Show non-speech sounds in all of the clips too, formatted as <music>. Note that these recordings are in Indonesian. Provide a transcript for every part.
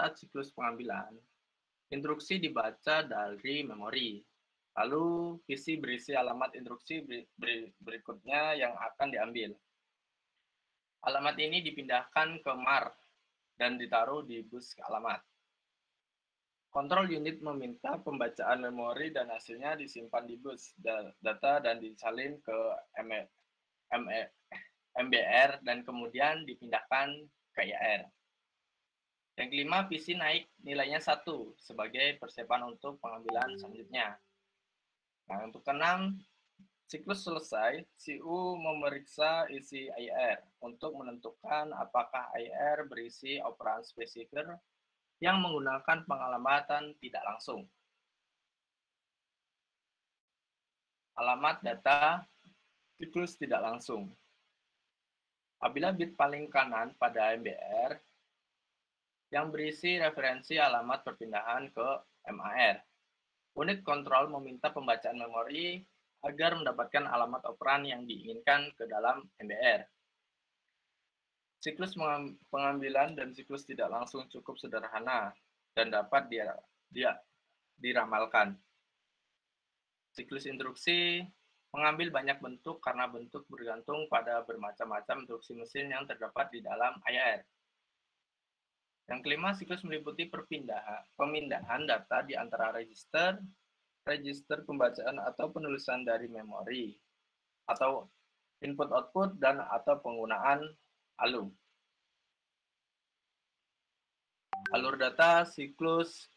saat siklus pengambilan, instruksi dibaca dari memori. Lalu visi berisi alamat instruksi berikutnya yang akan diambil. Alamat ini dipindahkan ke MAR dan ditaruh di bus alamat. Kontrol unit meminta pembacaan memori dan hasilnya disimpan di bus data dan disalin ke MBR dan kemudian dipindahkan ke IR. Yang kelima, PC naik nilainya satu sebagai persiapan untuk pengambilan hmm. selanjutnya. Nah, untuk keenam, siklus selesai, CU memeriksa isi IR untuk menentukan apakah IR berisi operan spesifik yang menggunakan pengalamatan tidak langsung. Alamat data siklus tidak langsung. Apabila bit paling kanan pada MBR yang berisi referensi alamat perpindahan ke MAR. Unit kontrol meminta pembacaan memori agar mendapatkan alamat operan yang diinginkan ke dalam MBR. Siklus pengambilan dan siklus tidak langsung cukup sederhana dan dapat dia, dia diramalkan. Siklus instruksi mengambil banyak bentuk karena bentuk bergantung pada bermacam-macam instruksi mesin yang terdapat di dalam IR. Yang kelima, siklus meliputi perpindahan, pemindahan data di antara register, register pembacaan atau penulisan dari memori, atau input-output dan atau penggunaan alur. Alur data, siklus,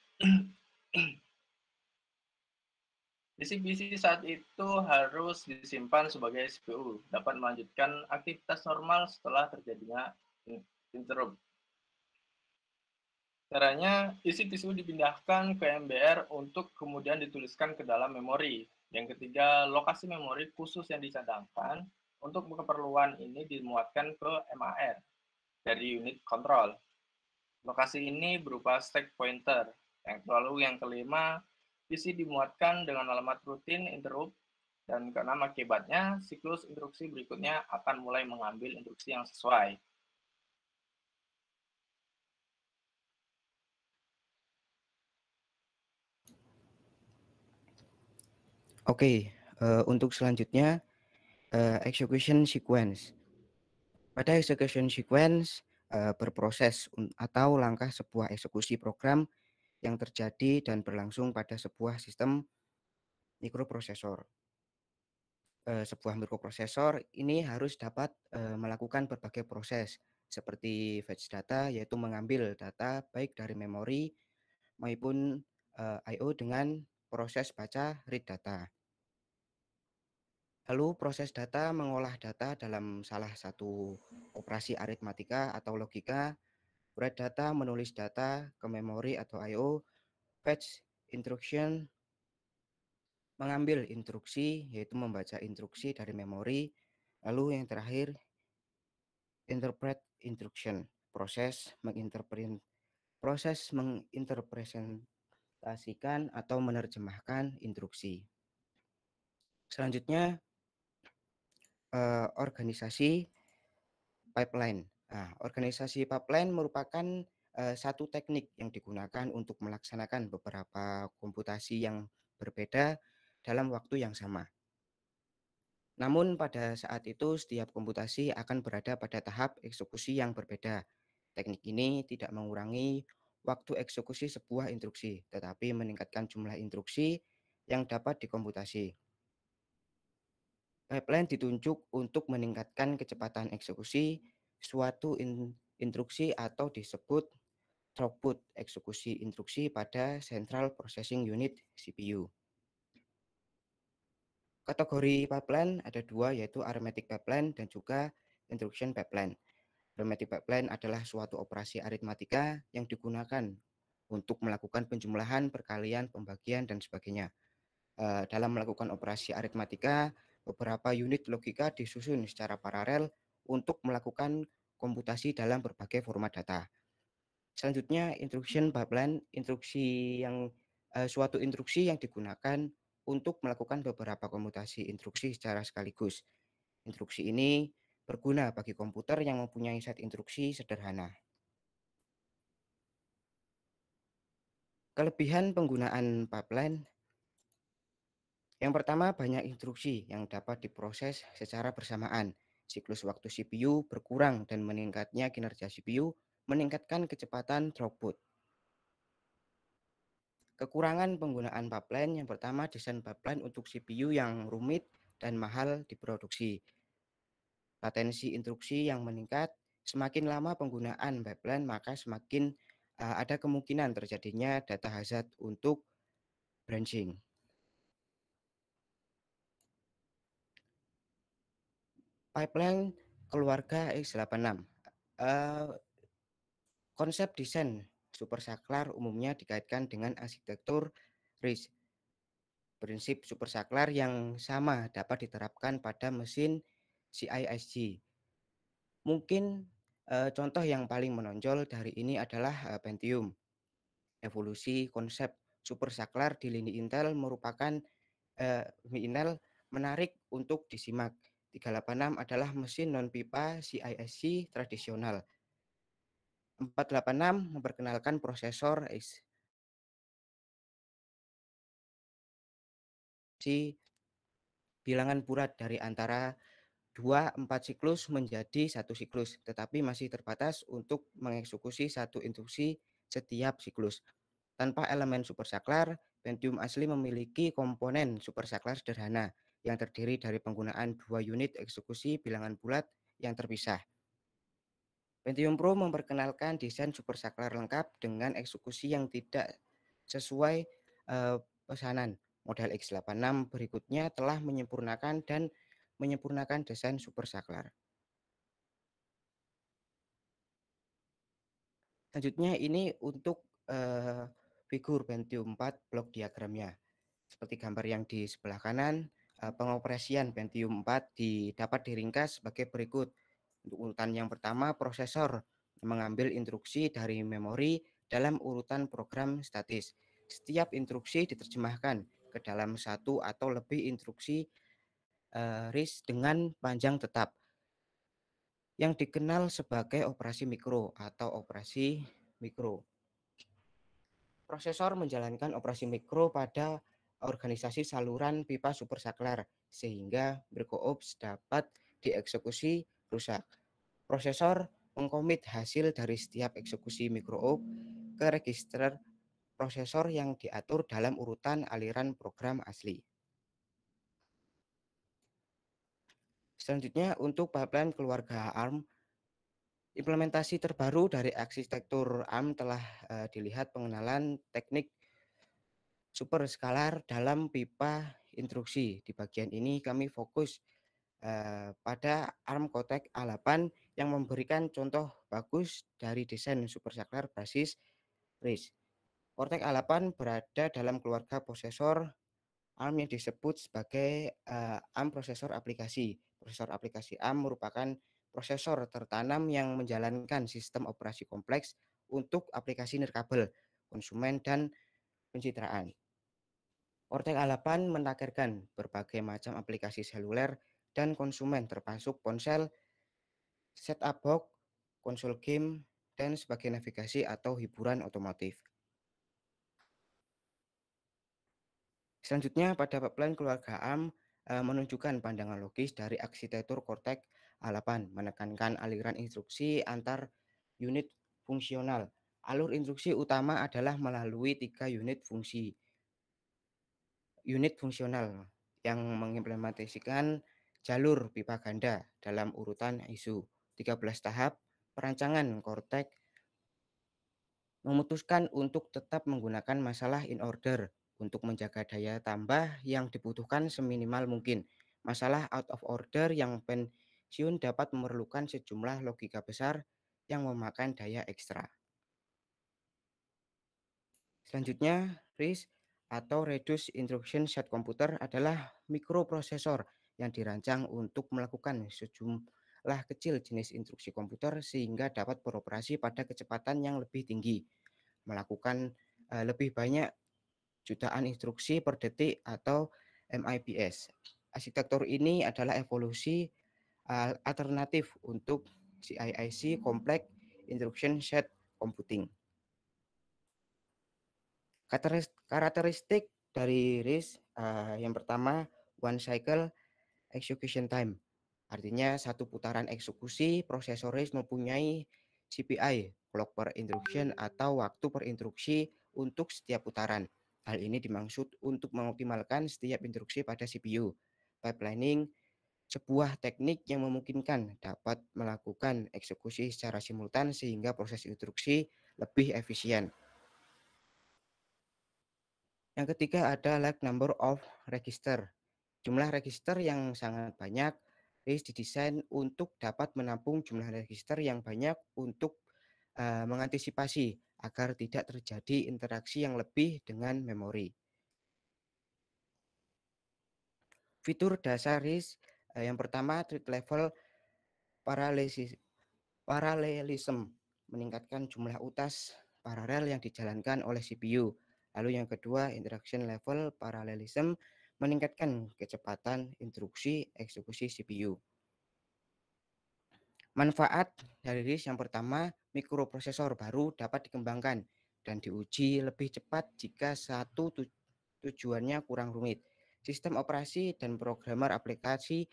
Bisik-bisik <clears throat> saat itu harus disimpan sebagai SPU, dapat melanjutkan aktivitas normal setelah terjadinya interrupt. Caranya, isi tisu dipindahkan ke MBR untuk kemudian dituliskan ke dalam memori. Yang ketiga, lokasi memori khusus yang dicadangkan untuk keperluan ini dimuatkan ke MAR dari unit kontrol. Lokasi ini berupa stack pointer. Yang lalu yang kelima, isi dimuatkan dengan alamat rutin interrupt dan karena akibatnya siklus instruksi berikutnya akan mulai mengambil instruksi yang sesuai. Oke, okay, uh, eh, untuk selanjutnya uh, execution sequence. Pada execution sequence uh, berproses atau langkah sebuah eksekusi program yang terjadi dan berlangsung pada sebuah sistem mikroprosesor. Uh, sebuah mikroprosesor ini harus dapat uh, melakukan berbagai proses seperti fetch data yaitu mengambil data baik dari memori maupun uh, I/O dengan proses baca read data. Lalu proses data mengolah data dalam salah satu operasi aritmatika atau logika, write data menulis data ke memori atau I.O., fetch instruction mengambil instruksi yaitu membaca instruksi dari memori, lalu yang terakhir interpret instruction, proses menginterpret proses menginterpretasikan atau menerjemahkan instruksi. Selanjutnya uh, organisasi pipeline. Nah, organisasi pipeline merupakan uh, satu teknik yang digunakan untuk melaksanakan beberapa komputasi yang berbeda dalam waktu yang sama. Namun pada saat itu setiap komputasi akan berada pada tahap eksekusi yang berbeda. Teknik ini tidak mengurangi waktu eksekusi sebuah instruksi, tetapi meningkatkan jumlah instruksi yang dapat dikomputasi pipeline ditunjuk untuk meningkatkan kecepatan eksekusi suatu in, instruksi atau disebut throughput eksekusi instruksi pada Central Processing Unit CPU. Kategori pipeline ada dua yaitu arithmetic pipeline dan juga instruction pipeline. Arithmetic pipeline adalah suatu operasi aritmatika yang digunakan untuk melakukan penjumlahan, perkalian, pembagian, dan sebagainya. Eh, dalam melakukan operasi aritmatika, beberapa unit logika disusun secara paralel untuk melakukan komputasi dalam berbagai format data. Selanjutnya, instruction pipeline, instruksi yang eh, suatu instruksi yang digunakan untuk melakukan beberapa komputasi instruksi secara sekaligus. Instruksi ini berguna bagi komputer yang mempunyai set instruksi sederhana. Kelebihan penggunaan pipeline yang pertama, banyak instruksi yang dapat diproses secara bersamaan. Siklus waktu CPU berkurang dan meningkatnya kinerja CPU meningkatkan kecepatan throughput. Kekurangan penggunaan pipeline yang pertama desain pipeline untuk CPU yang rumit dan mahal diproduksi. Latensi instruksi yang meningkat, semakin lama penggunaan pipeline maka semakin eh, ada kemungkinan terjadinya data hazard untuk branching. pipeline keluarga X86. Uh, konsep desain super saklar umumnya dikaitkan dengan arsitektur RIS. Prinsip super saklar yang sama dapat diterapkan pada mesin CISG. Mungkin uh, contoh yang paling menonjol dari ini adalah uh, Pentium. Evolusi konsep super saklar di lini Intel merupakan uh, Intel menarik untuk disimak 386 adalah mesin non-pipa CISC tradisional. 486 memperkenalkan prosesor si bilangan purat dari antara 2 4 siklus menjadi satu siklus, tetapi masih terbatas untuk mengeksekusi satu instruksi setiap siklus. Tanpa elemen supersaklar, Pentium asli memiliki komponen supersaklar sederhana yang terdiri dari penggunaan dua unit eksekusi bilangan bulat yang terpisah. Pentium Pro memperkenalkan desain super saklar lengkap dengan eksekusi yang tidak sesuai eh, pesanan. Model X86 berikutnya telah menyempurnakan dan menyempurnakan desain super saklar. Selanjutnya ini untuk eh, figur Pentium 4 blok diagramnya. Seperti gambar yang di sebelah kanan, Eh, pengoperasian Pentium 4 di, dapat diringkas sebagai berikut. Untuk urutan yang pertama, prosesor mengambil instruksi dari memori dalam urutan program statis. Setiap instruksi diterjemahkan ke dalam satu atau lebih instruksi uh, eh, RIS dengan panjang tetap yang dikenal sebagai operasi mikro atau operasi mikro. Prosesor menjalankan operasi mikro pada organisasi saluran pipa super saklar sehingga Berkoops dapat dieksekusi rusak. Prosesor mengkomit hasil dari setiap eksekusi mikroop ke register prosesor yang diatur dalam urutan aliran program asli. Selanjutnya untuk pipeline keluarga ARM, implementasi terbaru dari arsitektur ARM telah uh, dilihat pengenalan teknik Super skalar dalam pipa instruksi. Di bagian ini kami fokus pada ARM cortex A8 yang memberikan contoh bagus dari desain super skalar basis RISC. Cortex A8 berada dalam keluarga prosesor ARM yang disebut sebagai ARM prosesor aplikasi. Prosesor aplikasi ARM merupakan prosesor tertanam yang menjalankan sistem operasi kompleks untuk aplikasi nirkabel, konsumen, dan pencitraan. Ortek Alapan menakirkan berbagai macam aplikasi seluler dan konsumen termasuk ponsel, setup box, konsol game, dan sebagai navigasi atau hiburan otomotif. Selanjutnya pada bab keluarga AM eh, menunjukkan pandangan logis dari arsitektur kortek A8 menekankan aliran instruksi antar unit fungsional. Alur instruksi utama adalah melalui tiga unit fungsi unit fungsional yang mengimplementasikan jalur pipa ganda dalam urutan isu 13 tahap perancangan kortek memutuskan untuk tetap menggunakan masalah in order untuk menjaga daya tambah yang dibutuhkan seminimal mungkin. Masalah out of order yang pensiun dapat memerlukan sejumlah logika besar yang memakan daya ekstra. Selanjutnya, Riz, atau reduce Instruction Set Computer adalah mikroprosesor yang dirancang untuk melakukan sejumlah kecil jenis instruksi komputer sehingga dapat beroperasi pada kecepatan yang lebih tinggi, melakukan eh, lebih banyak jutaan instruksi per detik atau MIPS. Arsitektur ini adalah evolusi eh, alternatif untuk CIIC Complex Instruction Set Computing. Karakteristik dari RIS uh, eh, yang pertama one cycle execution time. Artinya satu putaran eksekusi prosesor RIS mempunyai CPI clock per instruction atau waktu per instruksi untuk setiap putaran. Hal ini dimaksud untuk mengoptimalkan setiap instruksi pada CPU. Pipelining sebuah teknik yang memungkinkan dapat melakukan eksekusi secara simultan sehingga proses instruksi lebih efisien. Yang ketiga ada like number of register. Jumlah register yang sangat banyak base didesain untuk dapat menampung jumlah register yang banyak untuk uh, mengantisipasi agar tidak terjadi interaksi yang lebih dengan memori. Fitur dasar RIS uh, eh, yang pertama treat level paralelism meningkatkan jumlah utas paralel yang dijalankan oleh CPU Lalu yang kedua, interaction level parallelism meningkatkan kecepatan instruksi eksekusi CPU. Manfaat dari RISC yang pertama, mikroprosesor baru dapat dikembangkan dan diuji lebih cepat jika satu tujuannya kurang rumit. Sistem operasi dan programmer aplikasi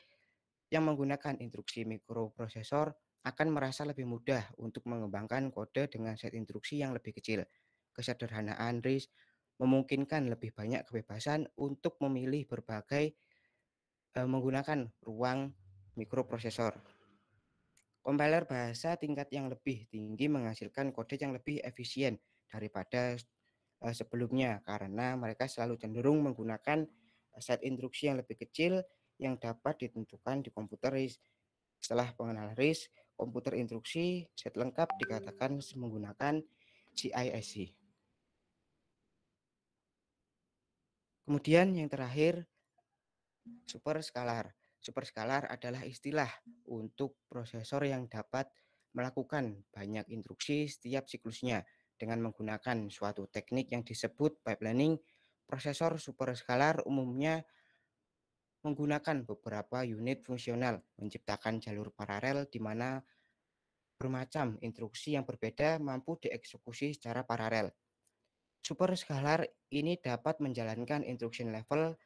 yang menggunakan instruksi mikroprosesor akan merasa lebih mudah untuk mengembangkan kode dengan set instruksi yang lebih kecil. Kesederhanaan RISC memungkinkan lebih banyak kebebasan untuk memilih berbagai eh, menggunakan ruang mikroprosesor. Compiler bahasa tingkat yang lebih tinggi menghasilkan kode yang lebih efisien daripada eh, sebelumnya karena mereka selalu cenderung menggunakan set instruksi yang lebih kecil yang dapat ditentukan di komputer RIS. Setelah pengenalan ris komputer instruksi set lengkap dikatakan menggunakan CISC. Kemudian yang terakhir super skalar super skalar adalah istilah untuk prosesor yang dapat melakukan banyak instruksi setiap siklusnya dengan menggunakan suatu teknik yang disebut pipelining. Prosesor super skalar umumnya menggunakan beberapa unit fungsional menciptakan jalur paralel di mana bermacam instruksi yang berbeda mampu dieksekusi secara paralel. Super skalar ini dapat menjalankan instruction level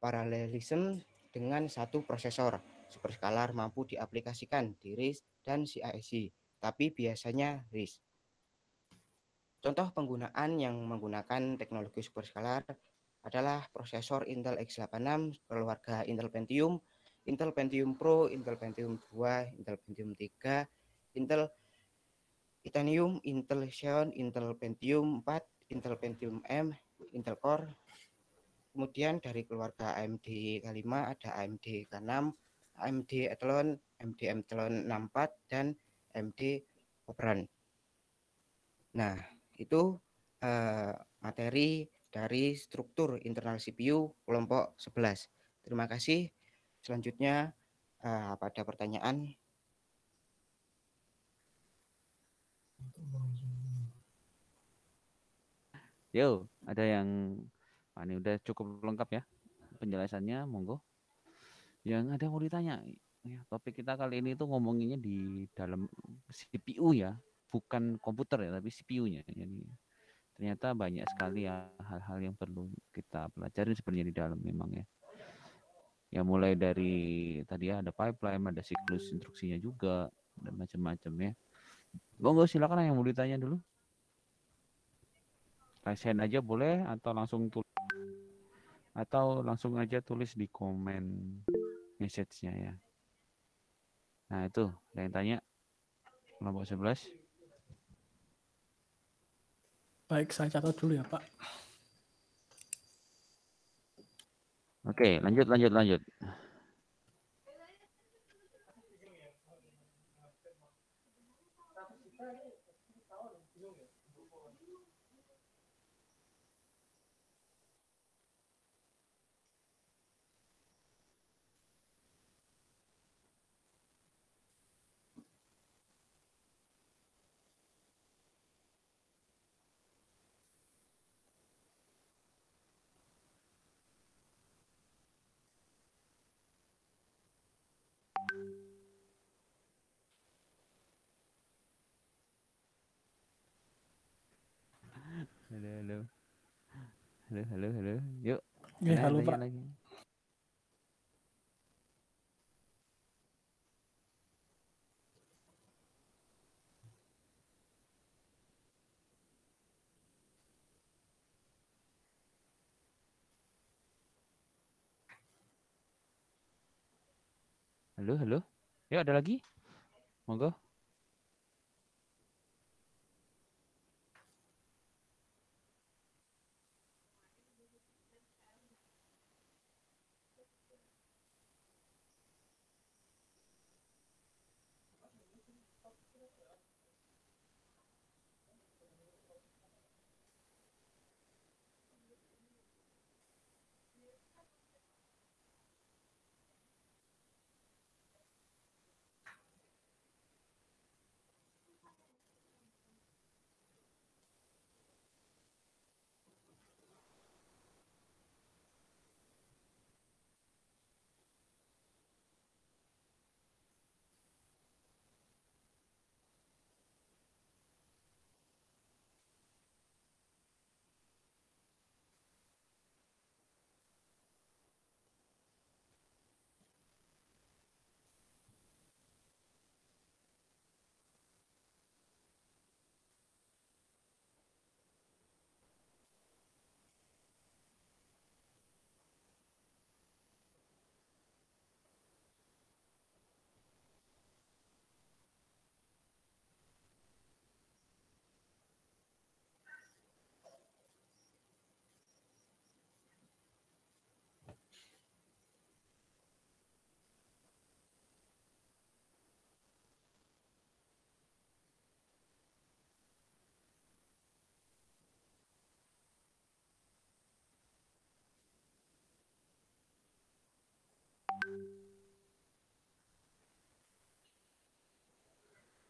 parallelism dengan satu prosesor. Super skalar mampu diaplikasikan di RISC dan CISC, tapi biasanya RISC. Contoh penggunaan yang menggunakan teknologi super skalar adalah prosesor Intel x86 keluarga Intel Pentium, Intel Pentium Pro, Intel Pentium 2, Intel Pentium 3, Intel Titanium, Intel Xeon, Intel Pentium 4, Intel Pentium M, Intel Core. Kemudian dari keluarga AMD K5 ada AMD K6, AMD Athlon, AMD Athlon 64 dan AMD Operon. Nah, itu eh, materi dari struktur internal CPU kelompok 11. Terima kasih. Selanjutnya eh, pada pertanyaan Yo, ada yang Wah, ini udah cukup lengkap ya penjelasannya, monggo. Yang ada mau ditanya, ya, topik kita kali ini tuh ngomonginnya di dalam CPU ya, bukan komputer ya, tapi CPU-nya. Jadi ternyata banyak sekali ya hal-hal yang perlu kita pelajari sebenarnya di dalam memang ya. Ya mulai dari tadi ya ada pipeline, ada siklus instruksinya juga dan macam-macam ya. Monggo silakan yang mau ditanya dulu send aja boleh atau langsung tulis atau langsung aja tulis di komen message-nya ya. Nah, itu ada yang tanya kelompok 11. Baik, saya catat dulu ya, Pak. Oke, lanjut lanjut lanjut. halo halo halo yuk ya, eh, Tanya halo pak lagi. Halo, halo. Yuk ada lagi. Monggo.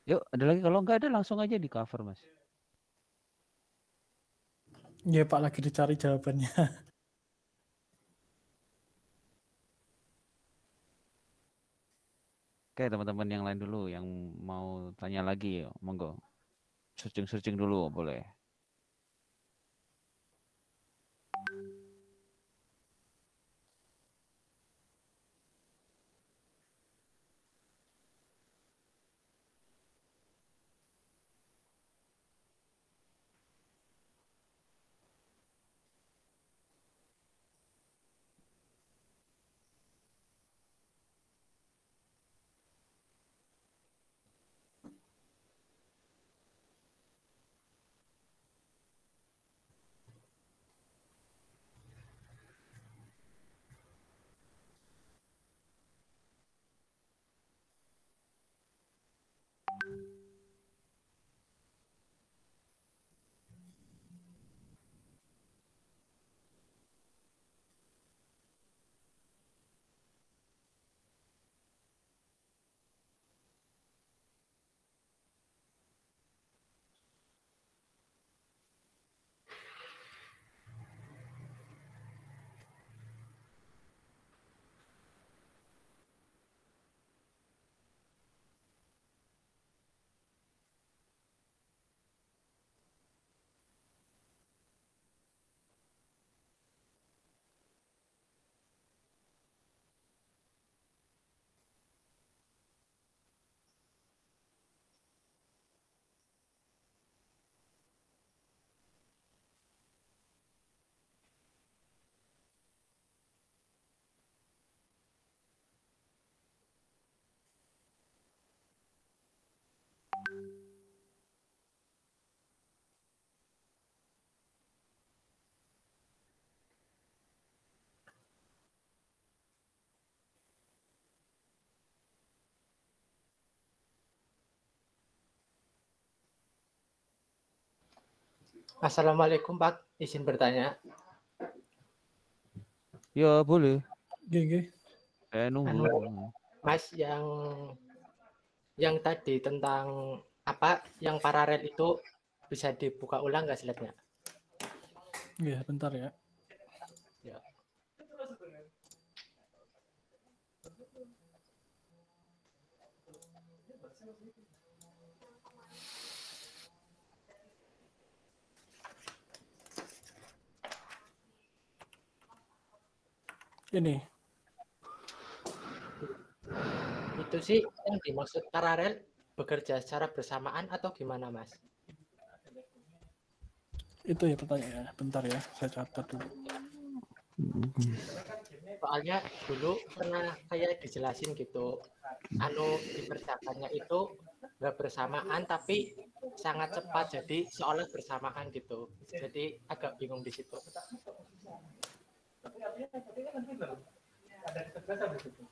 Yuk, ada lagi kalau nggak ada langsung aja di cover, Mas. Ya, Pak lagi dicari jawabannya. <laughs> Oke, teman-teman yang lain dulu yang mau tanya lagi, monggo. Searching-searching dulu boleh. Assalamualaikum Pak, izin bertanya. Ya boleh. Gini. Eh nunggu. Anu, mas yang yang tadi tentang apa yang paralel itu bisa dibuka ulang nggak slide-nya? Iya, bentar ya. Ya. Ini itu sih yang dimaksud paralel bekerja secara bersamaan atau gimana mas? Itu ya pertanyaannya. Bentar ya, saya catat dulu. Soalnya dulu pernah saya dijelasin gitu, anu dipersiapkannya itu nggak bersamaan tapi sangat cepat jadi seolah bersamaan gitu. Jadi agak bingung di situ. Tapi artinya kan ada ketegasan di situ.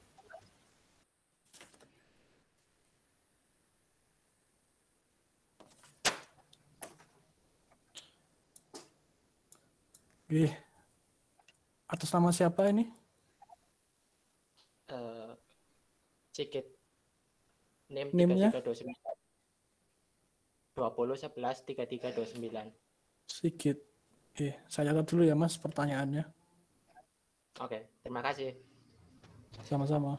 Ih, atas nama siapa ini? Uh, Cikit. Name Name-nya? 3329. 20 11 3329. Sikit. Oke, saya catat dulu ya Mas pertanyaannya. Oke, okay. terima kasih. Sama-sama.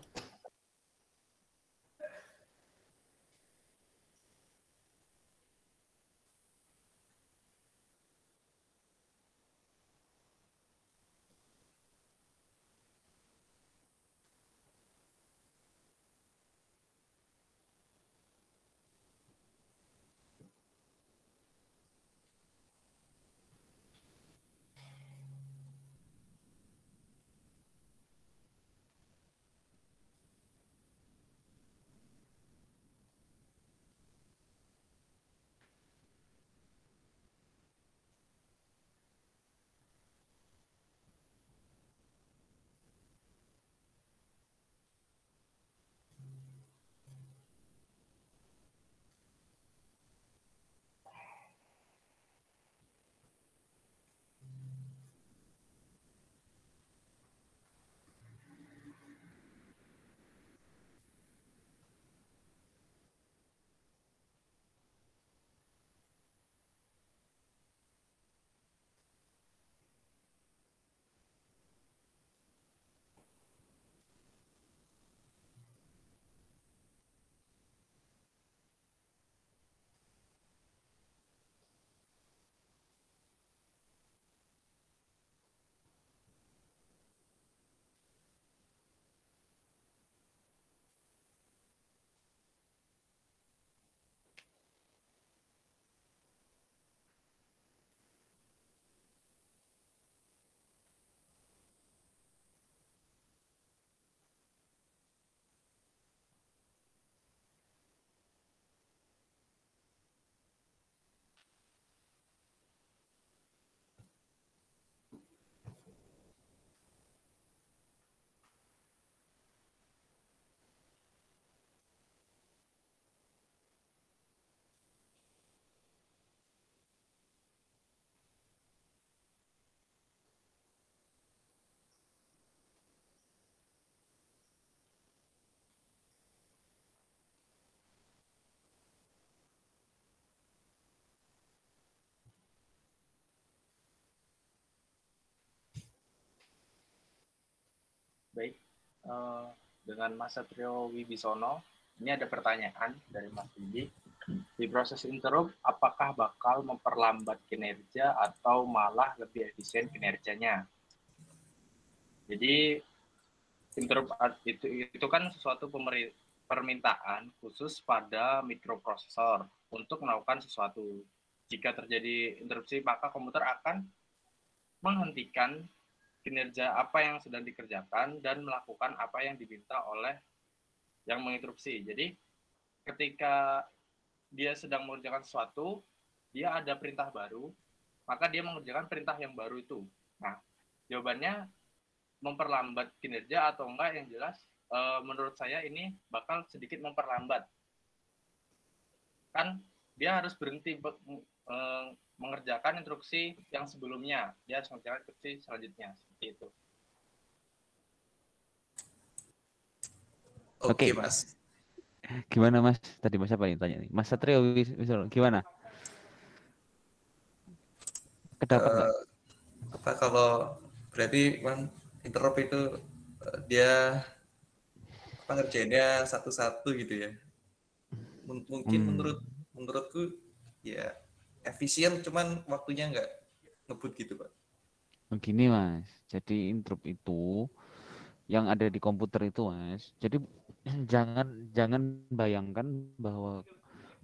Baik, uh, dengan Mas Satrio Wibisono, ini ada pertanyaan dari Mas Didi. Di proses interup apakah bakal memperlambat kinerja atau malah lebih efisien kinerjanya? Jadi interup itu itu kan sesuatu permintaan khusus pada mikroprosesor untuk melakukan sesuatu. Jika terjadi interupsi, maka komputer akan menghentikan kinerja apa yang sedang dikerjakan dan melakukan apa yang diminta oleh yang menginterupsi. Jadi ketika dia sedang mengerjakan sesuatu, dia ada perintah baru, maka dia mengerjakan perintah yang baru itu. Nah, jawabannya memperlambat kinerja atau enggak yang jelas eh, menurut saya ini bakal sedikit memperlambat. Kan dia harus berhenti eh, mengerjakan instruksi yang sebelumnya. Dia harus mengerjakan instruksi selanjutnya. Seperti itu. Oke, okay, Mas. Gimana Mas? Tadi Mas apa yang tanya nih? Mas Satrio, gimana? Kedapat uh, apa kalau berarti man interrupt itu eh, dia pengerjaannya satu-satu gitu ya? M mungkin hmm. menurut menurutku ya efisien cuman waktunya nggak ngebut gitu pak begini mas jadi intrup itu yang ada di komputer itu mas jadi <clears throat> jangan jangan bayangkan bahwa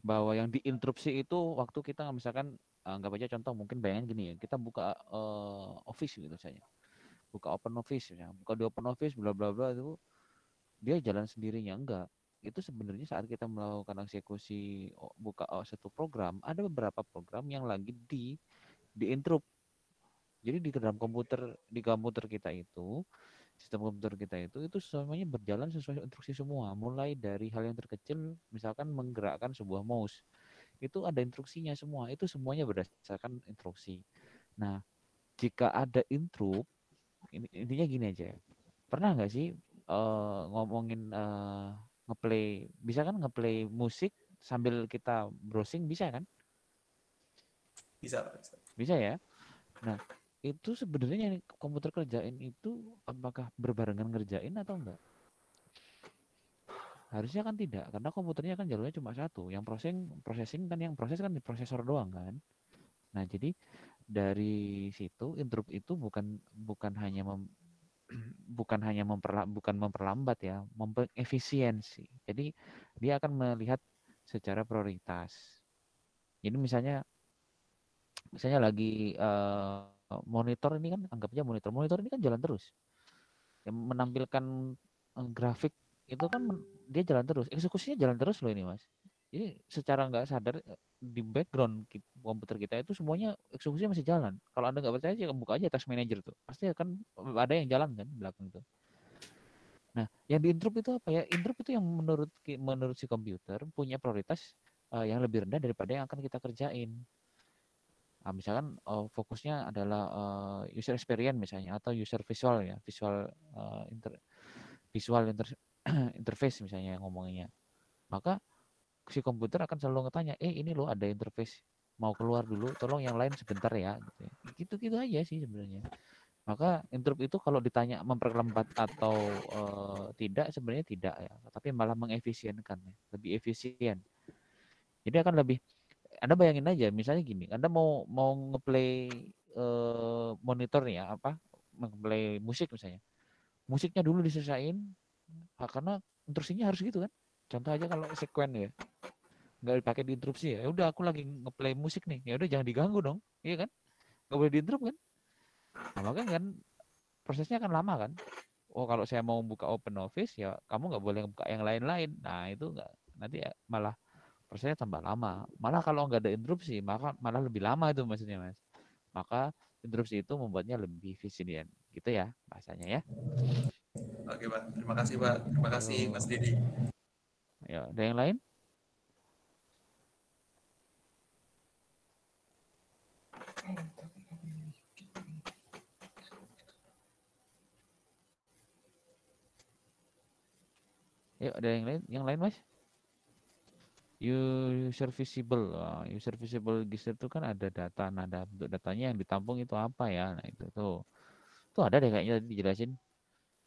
bahwa yang diinterupsi itu waktu kita misalkan eh, nggak aja contoh mungkin bayangin gini ya kita buka uh, office gitu saya buka open office ya buka di open office bla bla bla itu dia jalan sendirinya enggak itu sebenarnya saat kita melakukan eksekusi oh, buka oh, satu program ada beberapa program yang lagi di di interrupt jadi di dalam komputer di komputer kita itu sistem komputer kita itu itu semuanya berjalan sesuai instruksi semua mulai dari hal yang terkecil misalkan menggerakkan sebuah mouse itu ada instruksinya semua itu semuanya berdasarkan instruksi nah jika ada intrup ini intinya gini aja pernah nggak sih uh, ngomongin uh, ngeplay bisa kan ngeplay musik sambil kita browsing bisa kan bisa bisa, bisa ya nah itu sebenarnya yang komputer kerjain itu apakah berbarengan ngerjain atau enggak harusnya kan tidak karena komputernya kan jalurnya cuma satu yang processing processing kan yang proses kan di prosesor doang kan nah jadi dari situ interrupt itu bukan bukan hanya mem, <clears throat> bukan hanya memperla bukan memperlambat ya, mengefisiensi. Jadi dia akan melihat secara prioritas. Jadi misalnya misalnya lagi uh, monitor ini kan anggap aja monitor. Monitor ini kan jalan terus. Yang menampilkan eh, grafik itu kan dia jalan terus. Eksekusinya jalan terus loh ini, Mas. Jadi secara nggak sadar eh, di background komputer kita itu semuanya eksekusinya masih jalan. Kalau anda nggak percaya sih ya buka aja task manager tuh, pasti akan eh, ada yang jalan kan di belakang itu. Nah, yang di interrupt itu apa ya? Interrupt itu yang menurut menurut si komputer punya prioritas uh, yang lebih rendah daripada yang akan kita kerjain. Nah, misalkan uh, fokusnya adalah uh, user experience misalnya atau user visual ya, visual uh, inter visual inter <clears throat> interface misalnya yang ngomongnya. Maka si komputer akan selalu ngetanya, eh ini loh ada interface mau keluar dulu, tolong yang lain sebentar ya. Gitu ya. Gitu-gitu aja sih sebenarnya. Maka interup itu kalau ditanya memperlambat atau uh, tidak sebenarnya tidak ya, tapi malah mengefisienkan, ya, lebih efisien. Jadi akan lebih Anda bayangin aja misalnya gini, Anda mau mau ngeplay uh, monitor ya apa? ngeplay musik misalnya. Musiknya dulu diselesain karena instruksinya harus gitu kan. Contoh aja kalau sekuen ya nggak dipakai diinterupsi ya. ya udah aku lagi ngeplay musik nih ya udah jangan diganggu dong iya kan nggak boleh diinterup kan nah, makanya kan prosesnya akan lama kan oh kalau saya mau buka open office ya kamu nggak boleh buka yang lain-lain nah itu nggak nanti ya, malah prosesnya tambah lama malah kalau nggak ada interupsi maka malah lebih lama itu maksudnya mas maka interupsi itu membuatnya lebih efisien gitu ya bahasanya ya oke pak terima kasih pak terima kasih mas Didi ya ada yang lain Yuk ada yang lain, yang lain mas? User visible, oh, user visible gister itu kan ada data, nah ada bentuk datanya yang ditampung itu apa ya? Nah itu tuh, tuh ada deh kayaknya tadi dijelasin.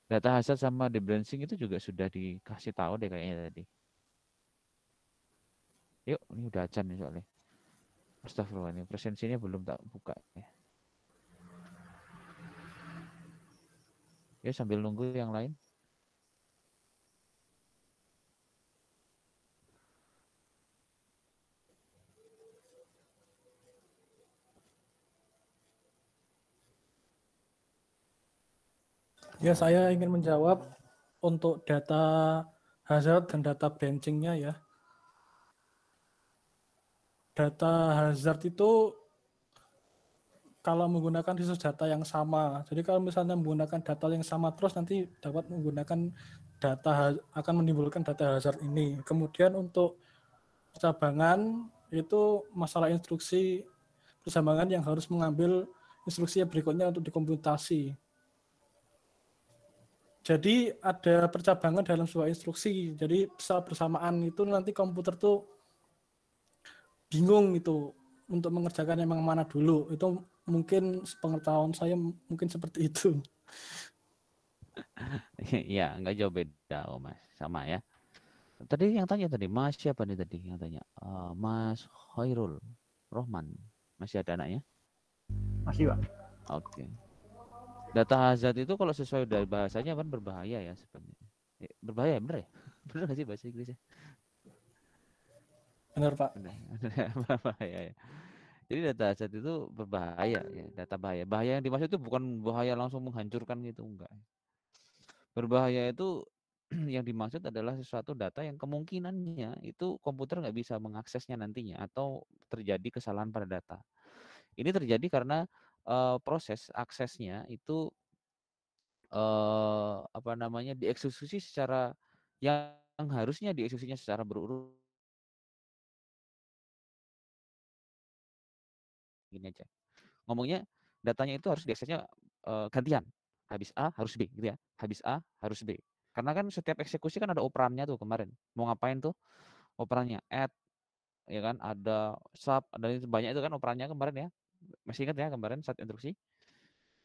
Data hasil sama debranching itu juga sudah dikasih tahu deh kayaknya tadi. Yuk, ini udah acan nih soalnya. Astagfirullah ini presensinya belum tak buka ya. Ya sambil nunggu yang lain. Ya, saya ingin menjawab untuk data hazard dan data branchingnya ya data hazard itu kalau menggunakan resource data yang sama. Jadi kalau misalnya menggunakan data yang sama terus nanti dapat menggunakan data akan menimbulkan data hazard ini. Kemudian untuk cabangan itu masalah instruksi persamaan yang harus mengambil instruksi berikutnya untuk dikomputasi. Jadi ada percabangan dalam sebuah instruksi. Jadi bisa bersamaan itu nanti komputer tuh bingung itu untuk mengerjakan yang mana dulu itu mungkin sepengetahuan saya mungkin seperti itu <laughs> ya nggak jauh beda oh mas sama ya tadi yang tanya tadi mas siapa nih tadi yang tanya uh, mas Khairul Rohman masih ada anaknya masih pak oke okay. data hazard itu kalau sesuai dari bahasanya kan berbahaya ya sebenarnya eh, berbahaya bener ya <laughs> bener gak sih bahasa Inggrisnya Benar Pak. <laughs> bahaya. Ya. Jadi data aset itu berbahaya ya, data bahaya. Bahaya yang dimaksud itu bukan bahaya langsung menghancurkan gitu enggak. Berbahaya itu <clears throat> yang dimaksud adalah sesuatu data yang kemungkinannya itu komputer nggak bisa mengaksesnya nantinya atau terjadi kesalahan pada data. Ini terjadi karena uh, proses aksesnya itu uh, apa namanya dieksekusi secara yang harusnya dieksekusinya secara berurut gini aja. Ngomongnya datanya itu harus diaksesnya uh, gantian. Habis A harus B gitu ya. Habis A harus B. Karena kan setiap eksekusi kan ada operannya tuh kemarin. Mau ngapain tuh operannya? Add ya kan ada sub ada banyak itu kan operannya kemarin ya. Masih ingat ya kemarin saat instruksi?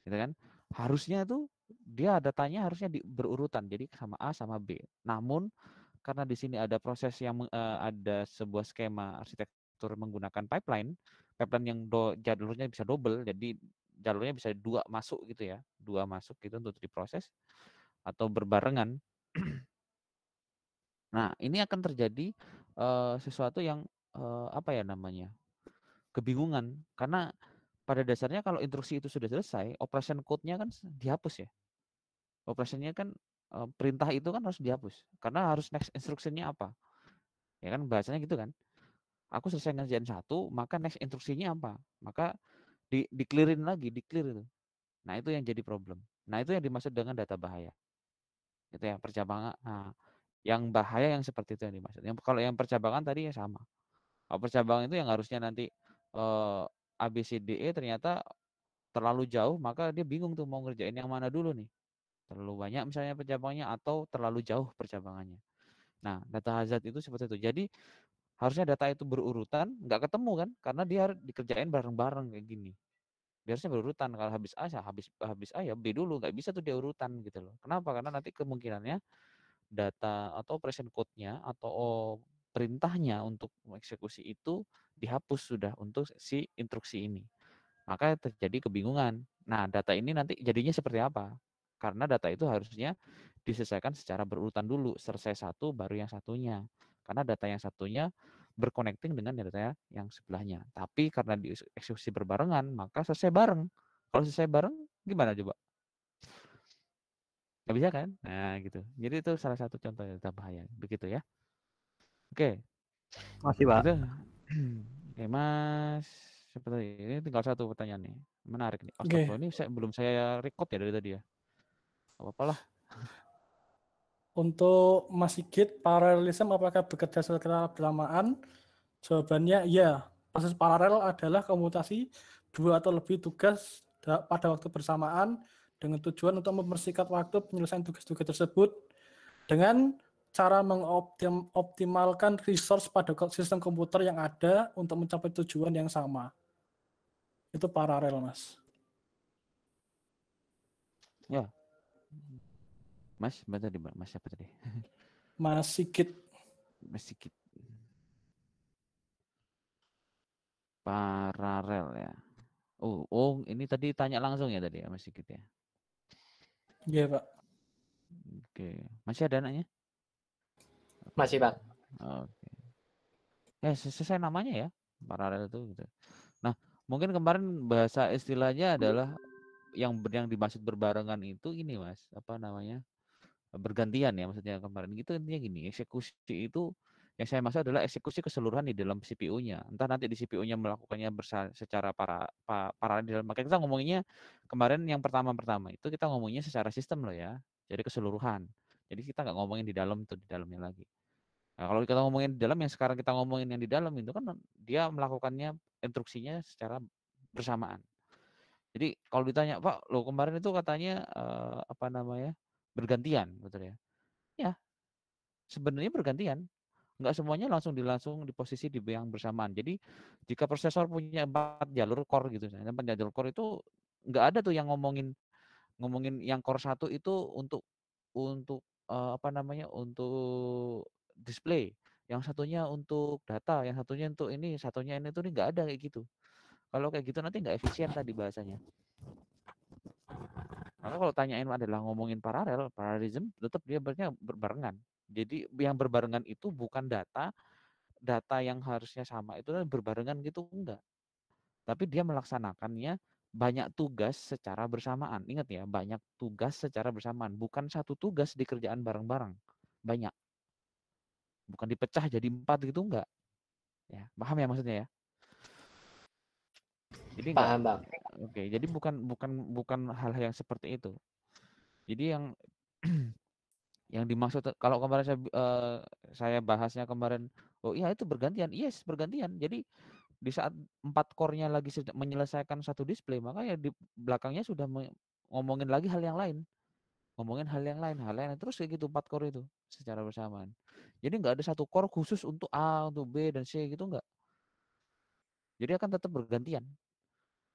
Gitu kan. Harusnya tuh dia datanya harusnya di, berurutan. Jadi sama A sama B. Namun karena di sini ada proses yang uh, ada sebuah skema arsitektur menggunakan pipeline, pipeline yang do, jalurnya bisa double, jadi jalurnya bisa dua masuk gitu ya, dua masuk gitu untuk diproses atau berbarengan. nah ini akan terjadi uh, sesuatu yang uh, apa ya namanya kebingungan karena pada dasarnya kalau instruksi itu sudah selesai, operation code-nya kan dihapus ya. Operationnya kan uh, perintah itu kan harus dihapus karena harus next instruksinya apa. Ya kan bahasanya gitu kan aku selesai ngerjain satu, maka next instruksinya apa? Maka di diklirin lagi, diklir itu. Nah, itu yang jadi problem. Nah, itu yang dimaksud dengan data bahaya. Itu ya percabangan. Nah, yang bahaya yang seperti itu yang dimaksud. Yang kalau yang percabangan tadi ya sama. Kalau percabangan itu yang harusnya nanti eh, ABCDE ternyata terlalu jauh, maka dia bingung tuh mau ngerjain yang mana dulu nih. Terlalu banyak misalnya percabangannya atau terlalu jauh percabangannya. Nah, data hazard itu seperti itu. Jadi harusnya data itu berurutan nggak ketemu kan karena dia harus dikerjain bareng-bareng kayak gini biasanya berurutan kalau habis A ya habis habis A ya B dulu nggak bisa tuh dia urutan gitu loh kenapa karena nanti kemungkinannya data atau present code-nya atau perintahnya untuk eksekusi itu dihapus sudah untuk si instruksi ini maka terjadi kebingungan nah data ini nanti jadinya seperti apa karena data itu harusnya diselesaikan secara berurutan dulu selesai satu baru yang satunya karena data yang satunya berconnecting dengan data yang sebelahnya. Tapi karena dieksekusi berbarengan, maka selesai bareng. Kalau selesai bareng, gimana coba? Gak bisa kan? Nah gitu. Jadi itu salah satu contoh data bahaya. Begitu ya. Oke. Masih Pak. Gitu. <clears throat> Oke Mas. Seperti ini tinggal satu pertanyaan nih. Menarik nih. Oke. okay. ini saya, belum saya record ya dari tadi ya. Apa-apalah. <laughs> Untuk Mas Sigit, paralelisme apakah bekerja secara bersamaan? Jawabannya ya. Proses paralel adalah komutasi dua atau lebih tugas pada waktu bersamaan dengan tujuan untuk mempersingkat waktu penyelesaian tugas-tugas tersebut dengan cara mengoptimalkan resource pada sistem komputer yang ada untuk mencapai tujuan yang sama. Itu paralel, Mas. Ya, Mas, bentar tadi, Mas siapa tadi? <laughs> Mas Sikit. Mas Sikit. Paralel ya. Oh, oh, ini tadi tanya langsung ya tadi ya Mas Sikit ya. Iya, Pak. Oke. Masih ada anaknya? Masih, Pak. Oke. Ya, selesai namanya ya. Paralel itu gitu. Nah, mungkin kemarin bahasa istilahnya adalah yang yang dimaksud berbarengan itu ini, Mas. Apa namanya? bergantian ya maksudnya kemarin gitu intinya gini eksekusi itu yang saya maksud adalah eksekusi keseluruhan di dalam CPU-nya entah nanti di CPU-nya melakukannya secara para, para para di dalam makanya kita ngomonginnya kemarin yang pertama pertama itu kita ngomongnya secara sistem loh ya jadi keseluruhan jadi kita nggak ngomongin di dalam tuh di dalamnya lagi nah, kalau kita ngomongin di dalam yang sekarang kita ngomongin yang di dalam itu kan dia melakukannya instruksinya secara bersamaan jadi kalau ditanya Pak lo kemarin itu katanya uh, apa namanya bergantian betul gitu ya ya sebenarnya bergantian nggak semuanya langsung di langsung di posisi di yang bersamaan jadi jika prosesor punya empat jalur core gitu empat jalur core itu nggak ada tuh yang ngomongin ngomongin yang core satu itu untuk untuk uh, apa namanya untuk display yang satunya untuk data yang satunya untuk ini satunya ini tuh ini nggak ada kayak gitu kalau kayak gitu nanti nggak efisien tadi bahasanya karena kalau tanyain adalah ngomongin paralel, paralelism tetap dia berarti berbarengan. Jadi yang berbarengan itu bukan data data yang harusnya sama itu berbarengan gitu enggak. Tapi dia melaksanakannya banyak tugas secara bersamaan. Ingat ya, banyak tugas secara bersamaan, bukan satu tugas di kerjaan bareng-bareng. Banyak. Bukan dipecah jadi empat gitu enggak. Ya, paham ya maksudnya ya? Jadi paham, enggak, Bang. Oke, okay, jadi bukan bukan bukan hal yang seperti itu. Jadi yang <clears throat> yang dimaksud kalau kemarin saya uh, saya bahasnya kemarin, oh iya itu bergantian. Yes, bergantian. Jadi di saat empat core-nya lagi menyelesaikan satu display, maka ya di belakangnya sudah ngomongin lagi hal yang lain. Ngomongin hal yang lain, hal yang lain terus kayak gitu empat core itu secara bersamaan. Jadi nggak ada satu core khusus untuk A, untuk B dan C gitu nggak. Jadi akan tetap bergantian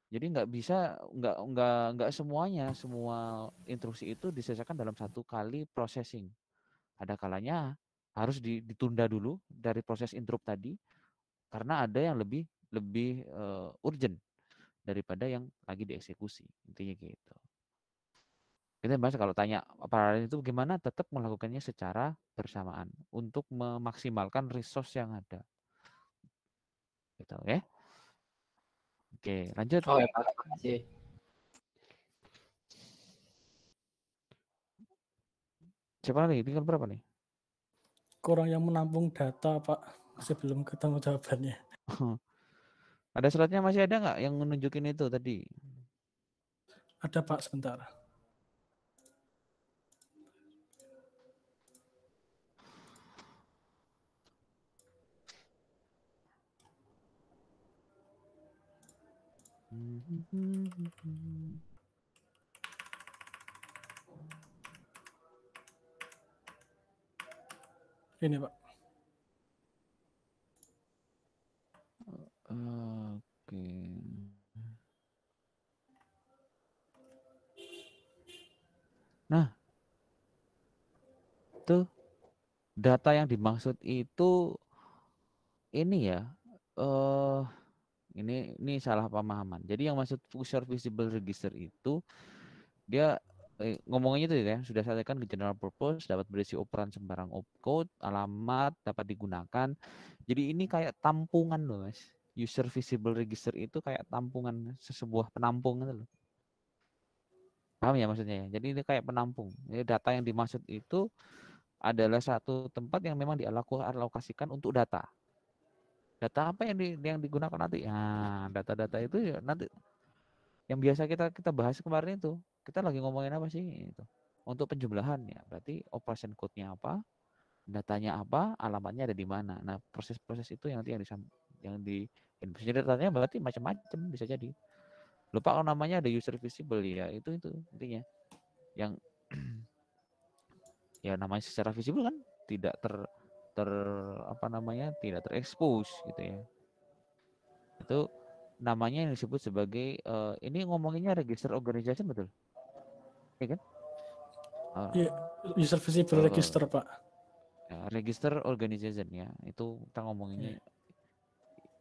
jadi nggak bisa nggak nggak nggak semuanya semua instruksi itu diselesaikan dalam satu kali processing. Ada kalanya harus ditunda dulu dari proses interrupt tadi karena ada yang lebih lebih uh, urgent daripada yang lagi dieksekusi intinya gitu. Kita bahas kalau tanya paralel itu gimana tetap melakukannya secara bersamaan untuk memaksimalkan resource yang ada. Gitu ya. Oke, lanjut. Oh ya, Siapa nih? Tinggal berapa nih? Kurang yang menampung data, Pak. Masih belum ketemu jawabannya. <laughs> ada slide-nya masih ada nggak yang menunjukin itu tadi? Ada, Pak, sebentar. Ini pak. Oke. Nah, itu data yang dimaksud itu ini ya. Uh, ini ini salah pemahaman. Jadi yang maksud user visible register itu dia eh, ngomongnya itu ya sudah saya kan ke general purpose dapat berisi operan sembarang opcode alamat dapat digunakan jadi ini kayak tampungan loh mas user visible register itu kayak tampungan sebuah penampung itu loh paham ya maksudnya ya jadi ini kayak penampung jadi data yang dimaksud itu adalah satu tempat yang memang dialokasikan untuk data data apa yang di, yang digunakan nanti nah data-data itu ya nanti yang biasa kita kita bahas kemarin itu kita lagi ngomongin apa sih itu untuk penjumlahan ya berarti operation code-nya apa datanya apa alamatnya ada di mana nah proses-proses itu yang nanti yang di yang di bisa jadi datanya berarti macam-macam bisa jadi lupa kalau namanya ada user visible ya itu itu intinya yang <clears throat> ya namanya secara visible kan tidak ter ter apa namanya tidak terekspos gitu ya itu namanya yang disebut sebagai uh, ini ngomonginnya register organization betul iya kan uh, user visible uh, register pak ya, register organization ya itu kita ngomonginnya yeah.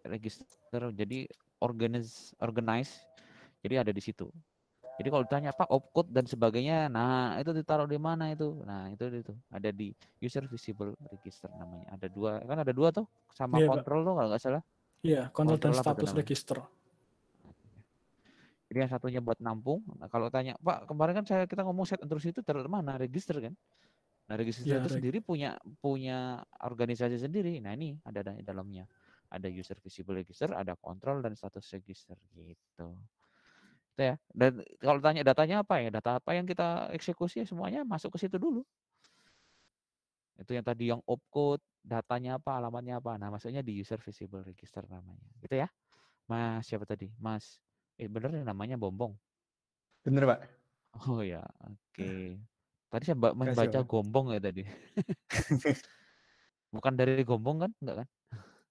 register jadi organize organize jadi ada di situ jadi kalau ditanya Pak opcode dan sebagainya, nah itu ditaruh di mana itu? Nah itu itu ada di user visible register namanya. Ada dua kan ada dua tuh sama yeah, control tuh kalau nggak salah. Iya yeah, control, control dan status register. Jadi yang satunya buat nampung. Nah, kalau tanya Pak kemarin kan saya kita ngomong set terus itu taruh mana register kan? Nah register yeah, itu right. sendiri punya punya organisasi sendiri. Nah ini ada di dalamnya. Ada user visible register, ada control dan status register gitu. Gitu ya dan kalau tanya datanya apa ya data apa yang kita eksekusi ya semuanya masuk ke situ dulu itu yang tadi yang opcode datanya apa alamatnya apa nah maksudnya di user visible register namanya gitu ya mas siapa tadi mas eh bener ya namanya bombong bener pak oh ya oke okay. Nah. tadi saya membaca gombong ya tadi bukan dari gombong kan enggak kan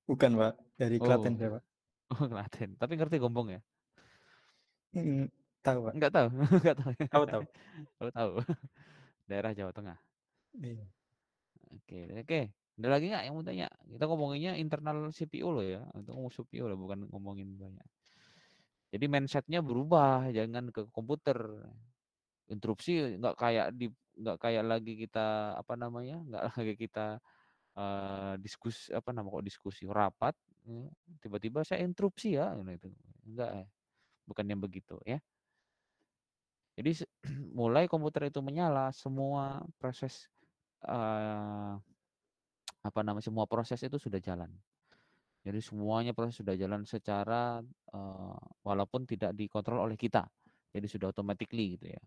bukan pak dari oh. klaten oh. saya pak oh klaten tapi ngerti gombong ya tahu, pak Enggak tahu enggak <laughs> tahu tahu Tahu tahu. tahu. <laughs> Daerah Jawa Tengah. Iya. Oke oke. Ada lagi nggak yang mau tanya? Kita ngomonginnya internal CPU loh ya, untuk ngomong CPU loh bukan ngomongin banyak. Jadi mindsetnya berubah, jangan ke komputer. Interupsi nggak kayak di nggak kayak lagi kita apa namanya, nggak <laughs> lagi kita, uh, eh, diskusi apa nama kok diskusi, rapat, ya. tiba-tiba, "Saya interupsi ya?" itu, enggak ya? Eh bukan yang begitu ya. Jadi <clears throat> mulai komputer itu menyala, semua proses uh, apa namanya semua proses itu sudah jalan. Jadi semuanya proses sudah jalan secara uh, walaupun tidak dikontrol oleh kita. Jadi sudah automatically gitu ya.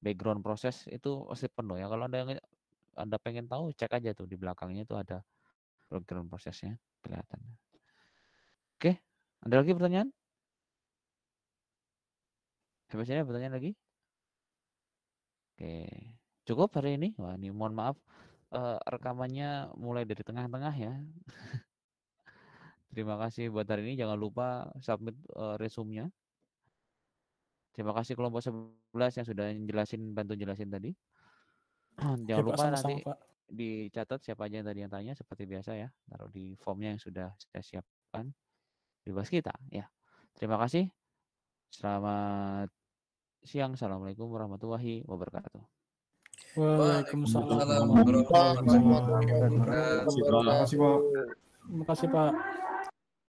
Background proses itu masih penuh ya. Kalau Anda yang Anda pengen tahu cek aja tuh di belakangnya itu ada background prosesnya kelihatan. Oke, ada lagi pertanyaan? Siapa sini bertanya lagi? Oke, cukup hari ini. Wah, ini mohon maaf uh, rekamannya mulai dari tengah-tengah ya. Terima kasih buat hari ini. Jangan lupa submit uh, eh, resumnya. Terima kasih kelompok 11 yang sudah jelasin bantu jelasin tadi. <clears throat> Jangan ya, lupa -sama, nanti Pak. dicatat siapa aja yang tadi yang tanya seperti biasa ya. Taruh di formnya yang sudah saya siapkan di bas kita ya. Terima kasih. Selamat siang. Assalamualaikum warahmatullahi wabarakatuh. Waalaikumsalam warahmatullahi wabarakatuh. Terima kasih Pak. Terima kasih Pak.